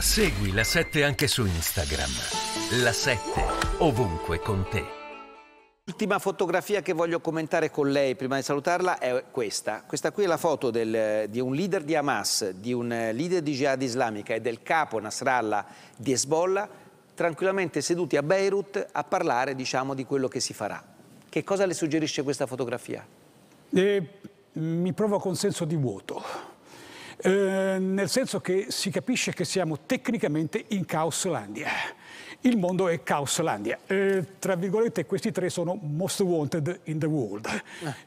Segui la 7 anche su Instagram. La 7 ovunque con te. L'ultima fotografia che voglio commentare con lei prima di salutarla è questa. Questa qui è la foto del, di un leader di Hamas, di un eh, leader di Jihad islamica e del capo Nasrallah di Hezbollah tranquillamente seduti a Beirut a parlare diciamo, di quello che si farà. Che cosa le suggerisce questa fotografia? Eh, mi provoca un senso di vuoto eh, nel senso che si capisce che siamo tecnicamente in Caoslandia. Il mondo è Caoslandia. Eh, tra virgolette, questi tre sono most wanted in the world.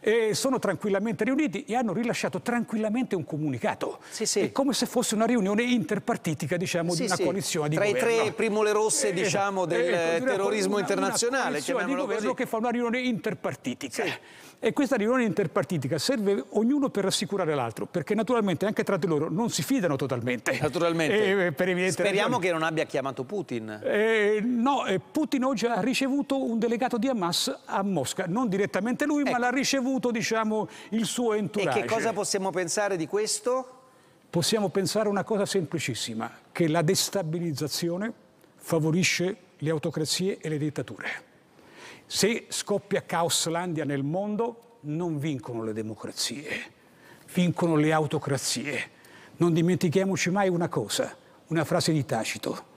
Eh. E sono tranquillamente riuniti e hanno rilasciato tranquillamente un comunicato. Sì, sì. È come se fosse una riunione interpartitica, diciamo, sì, di una coalizione di tra governo. Tra i tre primole rosse, eh, diciamo, eh, del terrorismo eh, una, internazionale. Una coalizione di governo così. che fa una riunione interpartitica. E questa riunione interpartitica serve ognuno per rassicurare l'altro, perché naturalmente anche tra di loro non si fidano totalmente. Naturalmente. Eh, per Speriamo ragioni. che non abbia chiamato Putin. Eh, eh, no, eh, Putin oggi ha ricevuto un delegato di Hamas a Mosca, non direttamente lui, ecco. ma l'ha ricevuto diciamo, il suo entourage. E che cosa possiamo pensare di questo? Possiamo pensare una cosa semplicissima, che la destabilizzazione favorisce le autocrazie e le dittature. Se scoppia caoslandia nel mondo, non vincono le democrazie, vincono le autocrazie. Non dimentichiamoci mai una cosa, una frase di Tacito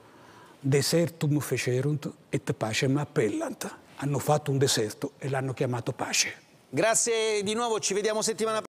desertum fecerunt et pacem appellant. Hanno fatto un deserto e l'hanno chiamato pace. Grazie di nuovo, ci vediamo settimana prossima.